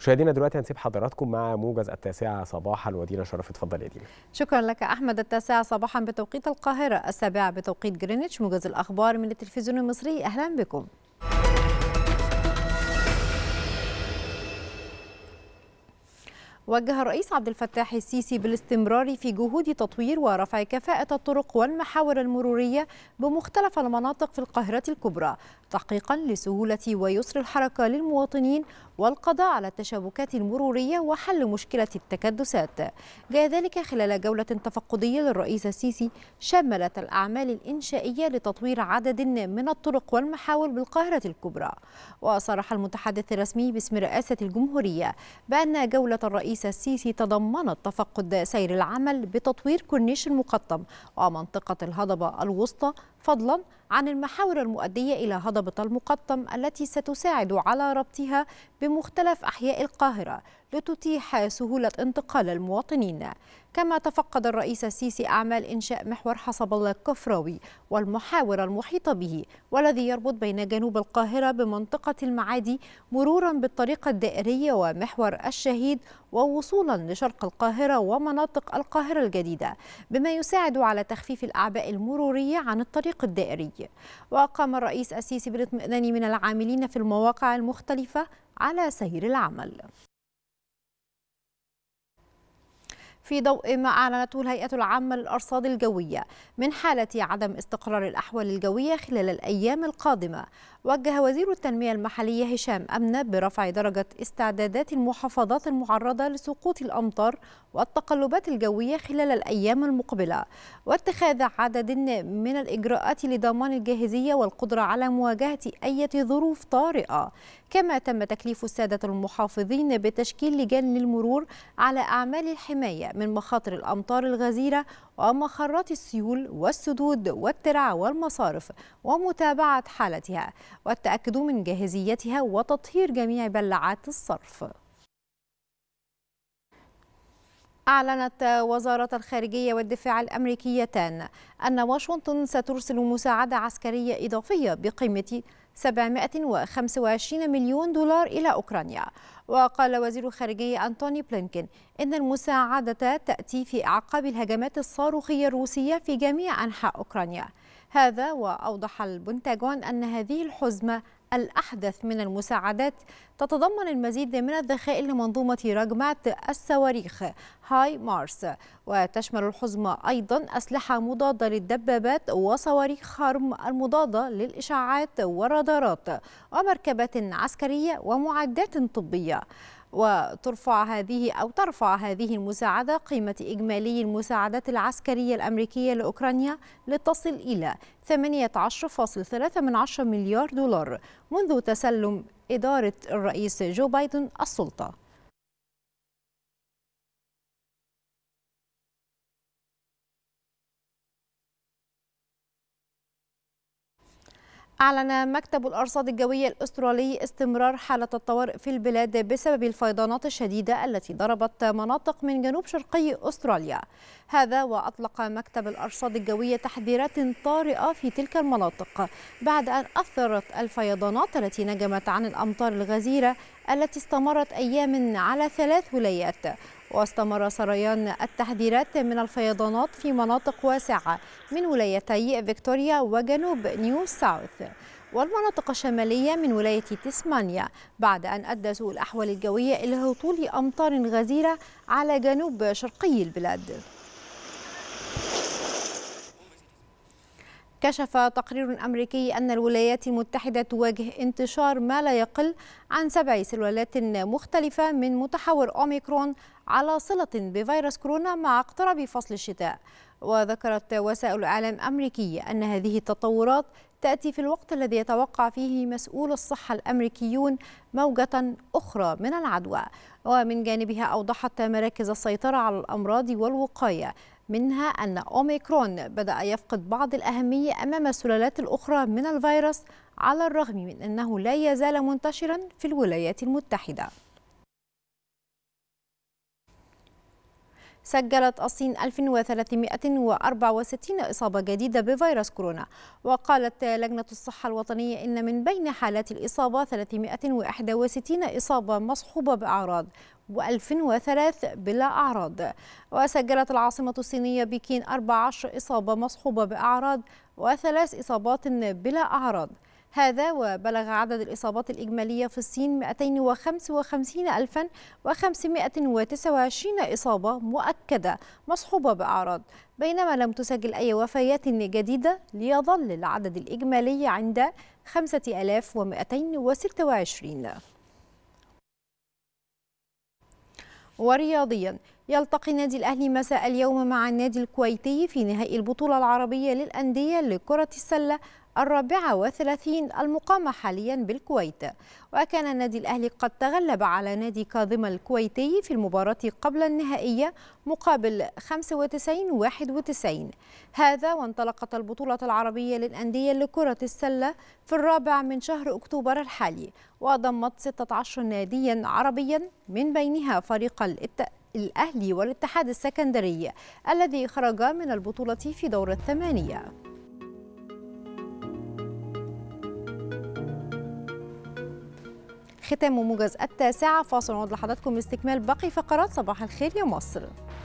مشاهدينا دلوقتي هنسيب حضراتكم مع موجز التاسعة صباحا ودينا شرف اتفضل يا دينا شكرا لك أحمد التاسعة صباحا بتوقيت القاهرة السابعة بتوقيت جرينتش موجز الأخبار من التلفزيون المصري أهلا بكم وجه الرئيس عبد الفتاح السيسي بالاستمرار في جهود تطوير ورفع كفاءة الطرق والمحاور المرورية بمختلف المناطق في القاهرة الكبرى تحقيقا لسهولة ويسر الحركة للمواطنين والقضاء على التشابكات المرورية وحل مشكلة التكدسات جاء ذلك خلال جولة تفقدية للرئيس السيسي شملت الأعمال الإنشائية لتطوير عدد من الطرق والمحاور بالقاهرة الكبرى وصرح المتحدث الرسمي باسم رئاسة الجمهورية بأن جولة الرئيس الرئيس السيسي تضمنت تفقد سير العمل بتطوير كورنيش المقطم ومنطقة الهضبة الوسطى فضلا عن المحاور المؤدية إلى هضبة المقطم التي ستساعد على ربطها بمختلف أحياء القاهرة لتتيح سهولة انتقال المواطنين كما تفقد الرئيس السيسي أعمال إنشاء محور حصب الله الكفراوي والمحاور المحيطة به والذي يربط بين جنوب القاهرة بمنطقة المعادي مرورا بالطريق الدائرية ومحور الشهيد ووصولا لشرق القاهرة ومناطق القاهرة الجديدة بما يساعد على تخفيف الأعباء المرورية عن الطريق الطريق الدائري وقام الرئيس السيسي بالاطمئنان من العاملين في المواقع المختلفة على سير العمل في ضوء ما أعلنته الهيئة العامة للأرصاد الجوية من حالة عدم استقرار الأحوال الجوية خلال الأيام القادمة وجه وزير التنمية المحلية هشام أمنة برفع درجة استعدادات المحافظات المعرضة لسقوط الأمطار والتقلبات الجوية خلال الأيام المقبلة واتخاذ عدد من الإجراءات لضمان الجاهزية والقدرة على مواجهة أي ظروف طارئة كما تم تكليف السادة المحافظين بتشكيل لجان للمرور على أعمال الحماية من مخاطر الأمطار الغزيرة ومخرات السيول والسدود والترع والمصارف ومتابعة حالتها والتأكد من جاهزيتها وتطهير جميع بلعات الصرف أعلنت وزارة الخارجية والدفاع الأمريكيتان أن واشنطن سترسل مساعدة عسكرية إضافية بقيمة 725 مليون دولار إلى أوكرانيا وقال وزير الخارجية أنتوني بلينكين إن المساعدة تأتي في أعقاب الهجمات الصاروخية الروسية في جميع أنحاء أوكرانيا هذا وأوضح البنتاجون أن هذه الحزمة الأحدث من المساعدات تتضمن المزيد من الذخائر لمنظومة رجمات الصواريخ هاي مارس وتشمل الحزمة أيضا أسلحة مضادة للدبابات وصواريخ هرم المضادة للإشعاعات والرادارات ومركبات عسكرية ومعدات طبية وترفع هذه أو ترفع هذه المساعدة قيمة إجمالي المساعدات العسكرية الأمريكية لأوكرانيا لتصل إلى 18.3 مليار دولار منذ تسلم إدارة الرئيس جو بايدن السلطة أعلن مكتب الأرصاد الجوية الأسترالي استمرار حالة الطوارئ في البلاد بسبب الفيضانات الشديدة التي ضربت مناطق من جنوب شرقي أستراليا هذا وأطلق مكتب الأرصاد الجوية تحذيرات طارئة في تلك المناطق بعد أن أثرت الفيضانات التي نجمت عن الأمطار الغزيرة التي استمرت أيام على ثلاث ولايات واستمر سريان التحذيرات من الفيضانات في مناطق واسعة من ولايتي فيكتوريا وجنوب نيو ساوث والمناطق الشمالية من ولاية تسمانيا بعد أن أدى سوء الأحوال الجوية إلى هطول أمطار غزيرة على جنوب شرقي البلاد كشف تقرير أمريكي أن الولايات المتحدة تواجه انتشار ما لا يقل عن سبع سلالات مختلفة من متحور أوميكرون على صلة بفيروس كورونا مع اقتراب فصل الشتاء وذكرت وسائل إعلام أمريكية أن هذه التطورات تأتي في الوقت الذي يتوقع فيه مسؤول الصحة الأمريكيون موجة أخرى من العدوى ومن جانبها أوضحت مراكز السيطرة على الأمراض والوقاية منها أن أوميكرون بدأ يفقد بعض الأهمية أمام السلالات الأخرى من الفيروس على الرغم من أنه لا يزال منتشرا في الولايات المتحدة سجلت الصين 1364 إصابة جديدة بفيروس كورونا وقالت لجنة الصحة الوطنية إن من بين حالات الإصابة 361 إصابة مصحوبة بأعراض و1003 بلا أعراض وسجلت العاصمة الصينية بكين 14 إصابة مصحوبة بأعراض وثلاث إصابات بلا أعراض هذا وبلغ عدد الإصابات الإجمالية في الصين 255,529 إصابة مؤكدة مصحوبة بأعراض بينما لم تسجل أي وفيات جديدة ليظل العدد الإجمالي عند 5226 ورياضيا يلتقي نادي الأهلي مساء اليوم مع النادي الكويتي في نهائي البطولة العربية للأندية لكرة السلة الرابعة وثلاثين المقامة حاليا بالكويت وكان النادي الأهلي قد تغلب على نادي كاظم الكويتي في المباراة قبل النهائية مقابل 95-91 هذا وانطلقت البطولة العربية للأندية لكرة السلة في الرابع من شهر أكتوبر الحالي وضمت 16 ناديا عربيا من بينها فريق الأهلي والاتحاد السكندري الذي خرج من البطولة في دور الثمانية ختام موجز التاسعة فاصل نعود لحضراتكم لاستكمال باقي فقرات صباح الخير يا مصر